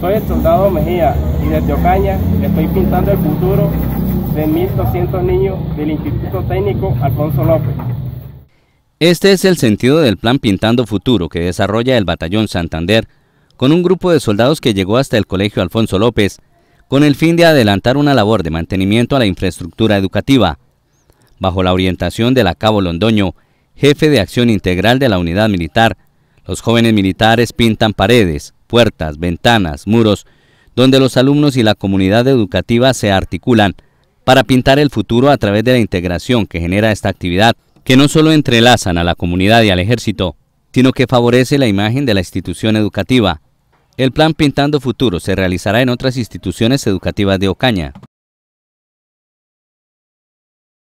Soy el soldado Mejía y desde Ocaña estoy pintando el futuro de 1.200 niños del Instituto Técnico Alfonso López. Este es el sentido del plan Pintando Futuro que desarrolla el Batallón Santander con un grupo de soldados que llegó hasta el Colegio Alfonso López con el fin de adelantar una labor de mantenimiento a la infraestructura educativa, bajo la orientación del Cabo Londoño, jefe de acción integral de la unidad militar. Los jóvenes militares pintan paredes, puertas, ventanas, muros, donde los alumnos y la comunidad educativa se articulan para pintar el futuro a través de la integración que genera esta actividad, que no solo entrelazan a la comunidad y al ejército, sino que favorece la imagen de la institución educativa. El plan Pintando Futuro se realizará en otras instituciones educativas de Ocaña.